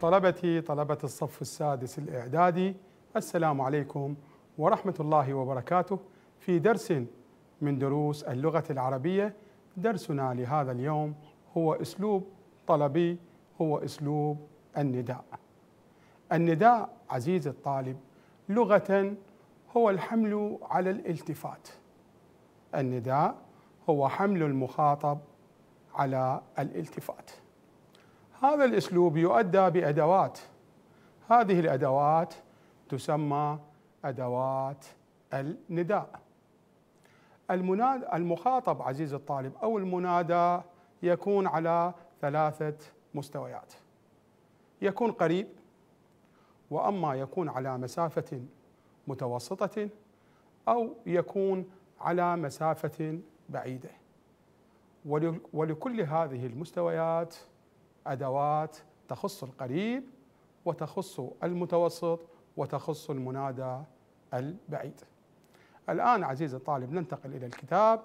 طلبتي طلبة الصف السادس الإعدادي السلام عليكم ورحمة الله وبركاته في درس من دروس اللغة العربية درسنا لهذا اليوم هو أسلوب طلبي هو أسلوب النداء النداء عزيز الطالب لغة هو الحمل على الالتفات النداء هو حمل المخاطب على الالتفات هذا الاسلوب يؤدى بادوات هذه الادوات تسمى ادوات النداء المناد المخاطب عزيزي الطالب او المنادى يكون على ثلاثه مستويات يكون قريب واما يكون على مسافه متوسطه او يكون على مسافه بعيده ولكل هذه المستويات ادوات تخص القريب وتخص المتوسط وتخص المنادى البعيد. الان عزيزي الطالب ننتقل الى الكتاب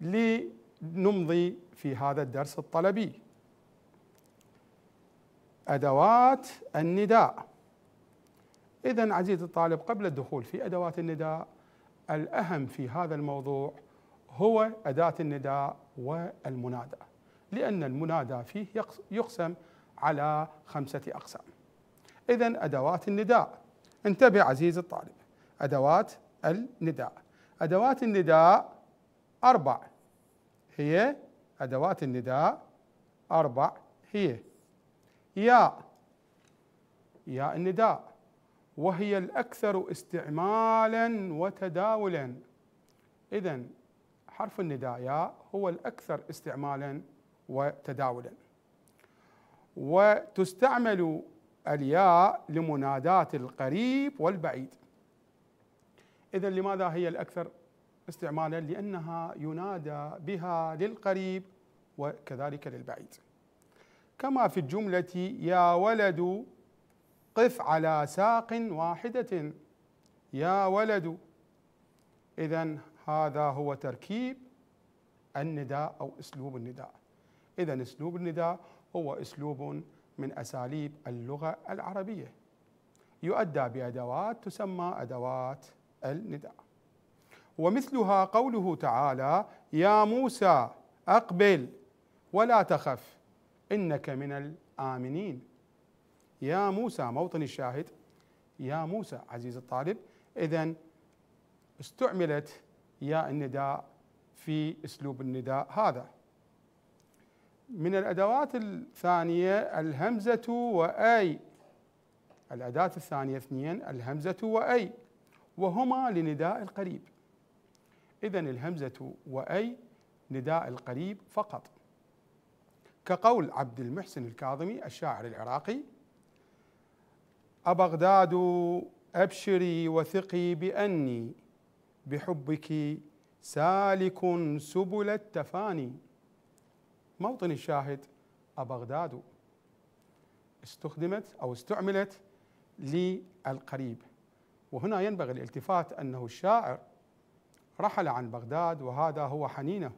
لنمضي في هذا الدرس الطلبي. ادوات النداء. اذا عزيزي الطالب قبل الدخول في ادوات النداء الاهم في هذا الموضوع هو اداه النداء والمنادى. لأن المنادى فيه يقسم على خمسة أقسام إذا أدوات النداء انتبه عزيزي الطالب أدوات النداء أدوات النداء أربع هي أدوات النداء أربع هي ياء ياء النداء وهي الأكثر استعمالا وتداولا إذا حرف النداء ياء هو الأكثر استعمالا وتداولا وتستعمل الياء لمناداة القريب والبعيد إذا لماذا هي الأكثر استعمالا لأنها ينادى بها للقريب وكذلك للبعيد كما في الجملة يا ولد قف على ساق واحدة يا ولد إذا هذا هو تركيب النداء أو أسلوب النداء إذا أسلوب النداء هو أسلوب من أساليب اللغة العربية يؤدى بأدوات تسمى أدوات النداء ومثلها قوله تعالى يا موسى أقبل ولا تخف إنك من الآمنين يا موسى موطن الشاهد يا موسى عزيز الطالب إذا استعملت يا النداء في أسلوب النداء هذا من الأدوات الثانية الهمزة وأي الأداة الثانية اثنين الهمزة وأي وهما لنداء القريب إذا الهمزة وأي نداء القريب فقط كقول عبد المحسن الكاظمي الشاعر العراقي أبغداد أبشري وثقي بأني بحبك سالك سبل التفاني موطن الشاهد أبغداد استخدمت أو استعملت للقريب وهنا ينبغي الالتفات أنه الشاعر رحل عن بغداد وهذا هو حنينه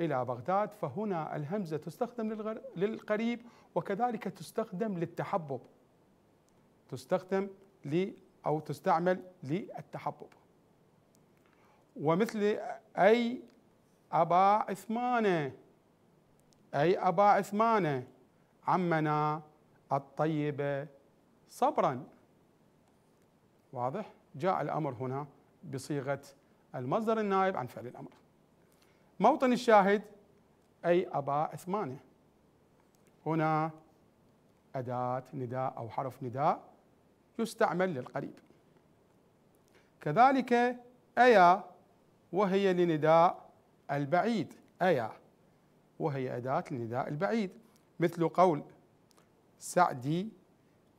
إلى بغداد فهنا الهمزة تستخدم للقريب وكذلك تستخدم للتحبب تستخدم ل أو تستعمل للتحبب ومثل أي أبا عثمان أي أبا عثمان عمنا الطيب صبرا واضح جاء الأمر هنا بصيغة المصدر النائب عن فعل الأمر موطن الشاهد أي أبا عثمان هنا أداة نداء أو حرف نداء يستعمل للقريب كذلك أيا وهي لنداء البعيد أيا وهي أداة النداء البعيد مثل قول سعدي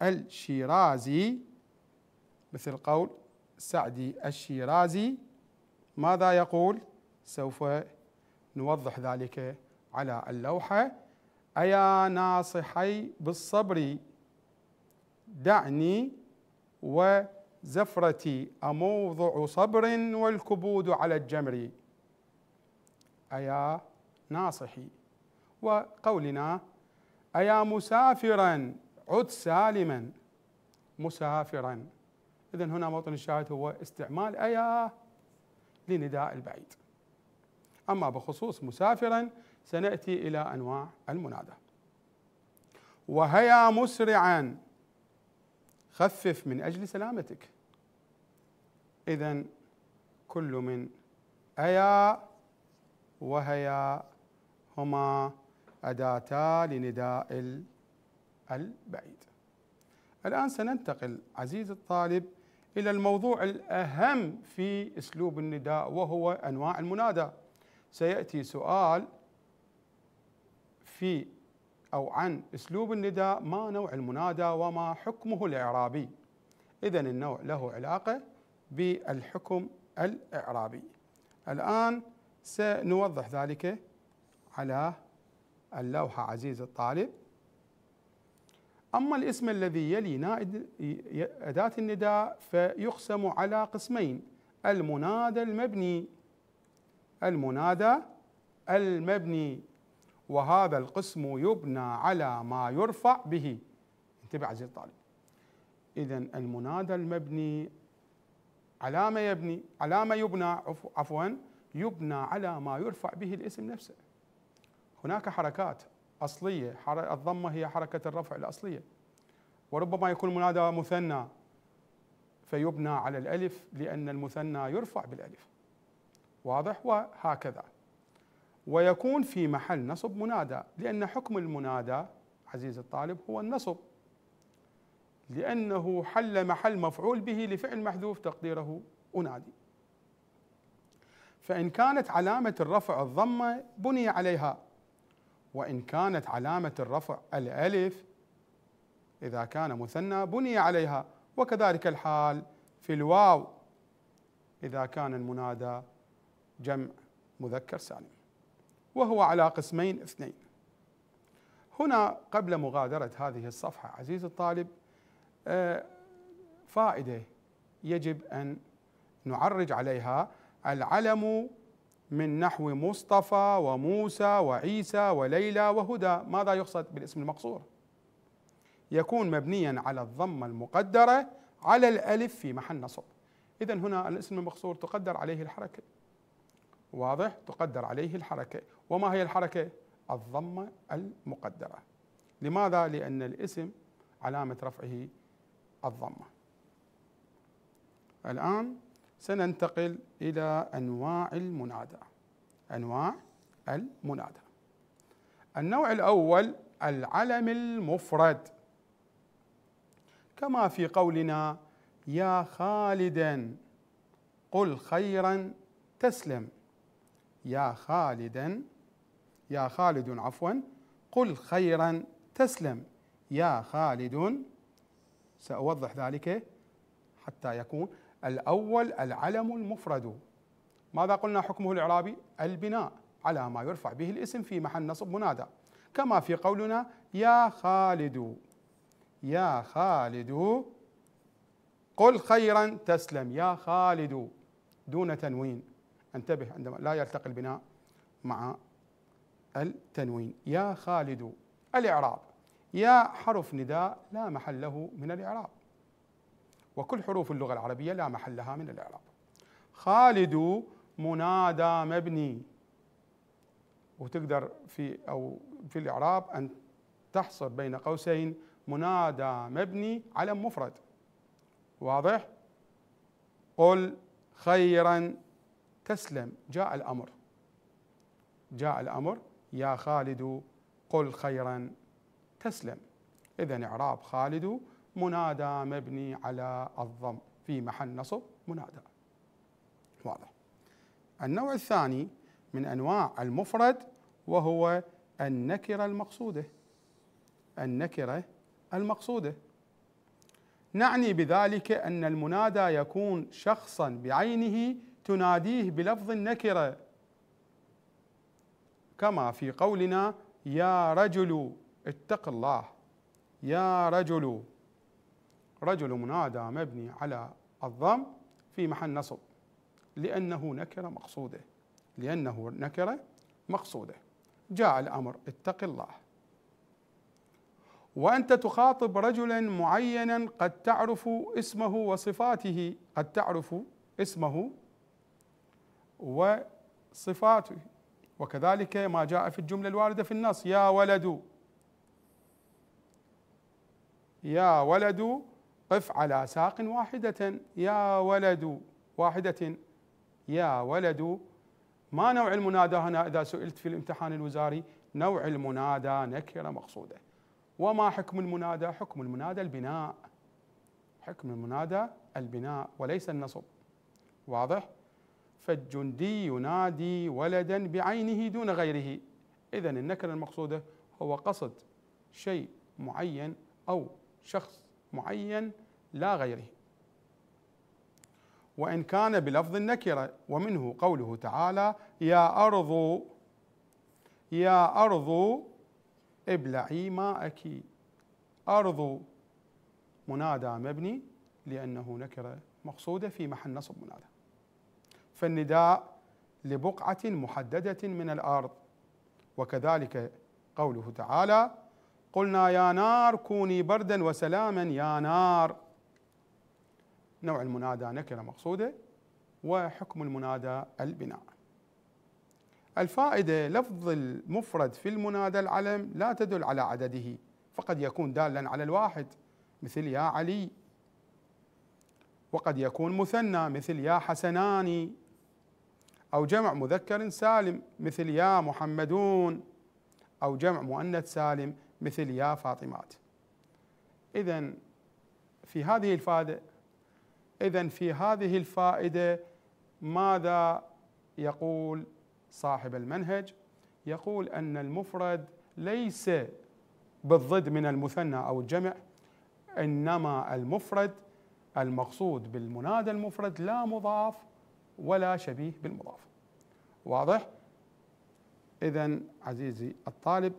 الشيرازي مثل قول سعدي الشيرازي ماذا يقول سوف نوضح ذلك على اللوحة أيا ناصحي بالصبر دعني وزفرتي أموضع صبر والكبود على الجمر أيا ناصحي وقولنا أيا مسافرا عد سالما مسافرا إذا هنا موطن الشاهد هو استعمال أيا لنداء البعيد أما بخصوص مسافرا سنأتي إلى أنواع المنادى وهيا مسرعا خفف من أجل سلامتك إذا كل من أيا وهيا هما أداتا لنداء البعيد الآن سننتقل عزيزي الطالب إلى الموضوع الأهم في أسلوب النداء وهو أنواع المنادى سيأتي سؤال في أو عن أسلوب النداء ما نوع المنادى وما حكمه الإعرابي إذا النوع له علاقة بالحكم الإعرابي الآن سنوضح ذلك على اللوحة عزيز الطالب أما الاسم الذي يلي نائد أداة النداء فيقسم على قسمين المنادى المبني المنادى المبني وهذا القسم يبنى على ما يرفع به انتبه عزيزي الطالب إذا المنادى المبني على ما يبني على ما يبنى عفوا يبنى على ما يرفع به الاسم نفسه هناك حركات أصلية الضمة هي حركة الرفع الأصلية وربما يكون منادى مثنى فيبنى على الألف لأن المثنى يرفع بالألف واضح وهكذا ويكون في محل نصب منادى لأن حكم المنادى عزيزي الطالب هو النصب لأنه حل محل مفعول به لفعل محذوف تقديره أنادي فإن كانت علامة الرفع الضمة بني عليها وإن كانت علامة الرفع الألف إذا كان مثنى بني عليها وكذلك الحال في الواو إذا كان المنادى جمع مذكر سالم وهو على قسمين اثنين هنا قبل مغادرة هذه الصفحة عزيزي الطالب آه، فائدة يجب أن نعرج عليها العلم من نحو مصطفى وموسى وعيسى وليلى وهدى ماذا يقصد بالاسم المقصور يكون مبنيا على الضمة المقدرة على الألف في محل نصب إذا هنا الاسم المقصور تقدر عليه الحركة واضح تقدر عليه الحركة وما هي الحركة الضمة المقدرة لماذا؟ لأن الاسم علامة رفعه الضمة الآن سننتقل إلى أنواع المنادى أنواع المنادى النوع الأول العلم المفرد كما في قولنا يا خالدا قل خيرا تسلم يا خالدا يا خالد عفوا قل خيرا تسلم يا خالد سأوضح ذلك حتى يكون الأول العلم المفرد ماذا قلنا حكمه الإعرابي؟ البناء على ما يرفع به الاسم في محل نصب منادى كما في قولنا يا خالد يا خالد قل خيرا تسلم يا خالد دون تنوين انتبه عندما لا يلتقي البناء مع التنوين يا خالد الإعراب يا حرف نداء لا محل له من الإعراب وكل حروف اللغة العربية لا محلها من الإعراب خالد منادى مبني وتقدر في أو في الإعراب أن تحصر بين قوسين منادى مبني على مفرد واضح قل خيرا تسلم جاء الأمر جاء الأمر يا خالد قل خيرا تسلم إذا إعراب خالد منادى مبني على الضم في محل نصب منادى واضح النوع الثاني من انواع المفرد وهو النكره المقصوده النكره المقصوده نعني بذلك ان المنادى يكون شخصا بعينه تناديه بلفظ النكره كما في قولنا يا رجل اتق الله يا رجل رجل منادى مبني على الضم في محل نصب لأنه نكرة مقصودة لأنه نكرة مقصودة جاء الأمر اتق الله وأنت تخاطب رجلا معينا قد تعرف اسمه وصفاته قد تعرف اسمه وصفاته وكذلك ما جاء في الجملة الواردة في النص يا ولد يا ولد قف على ساق واحدة يا ولد واحدة يا ولد ما نوع المنادى هنا إذا سئلت في الامتحان الوزاري نوع المنادى نكرة مقصودة وما حكم المنادى حكم المنادى البناء حكم المنادى البناء وليس النصب واضح فالجندي ينادي ولدا بعينه دون غيره إذا النكرة المقصودة هو قصد شيء معين أو شخص معين لا غيره وإن كان بلفظ النكرة ومنه قوله تعالى يا أرض يا أرض ابلعي ماءك أرض منادى مبني لأنه نكرة مقصودة في محل نصب منادى فالنداء لبقعة محددة من الأرض وكذلك قوله تعالى قلنا يا نار كوني بردا وسلاما يا نار نوع المنادى نكره مقصوده وحكم المنادى البناء الفائده لفظ المفرد في المنادى العلم لا تدل على عدده فقد يكون دالا على الواحد مثل يا علي وقد يكون مثنى مثل يا حسناني او جمع مذكر سالم مثل يا محمدون او جمع مؤنث سالم مثل يا فاطمات إذا في هذه الفائدة إذا في هذه الفائدة ماذا يقول صاحب المنهج يقول أن المفرد ليس بالضد من المثنى أو الجمع إنما المفرد المقصود بالمنادى المفرد لا مضاف ولا شبيه بالمضاف واضح؟ إذا عزيزي الطالب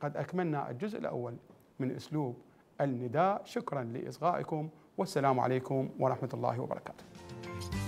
قد أكملنا الجزء الأول من أسلوب النداء شكرا لإصغائكم والسلام عليكم ورحمة الله وبركاته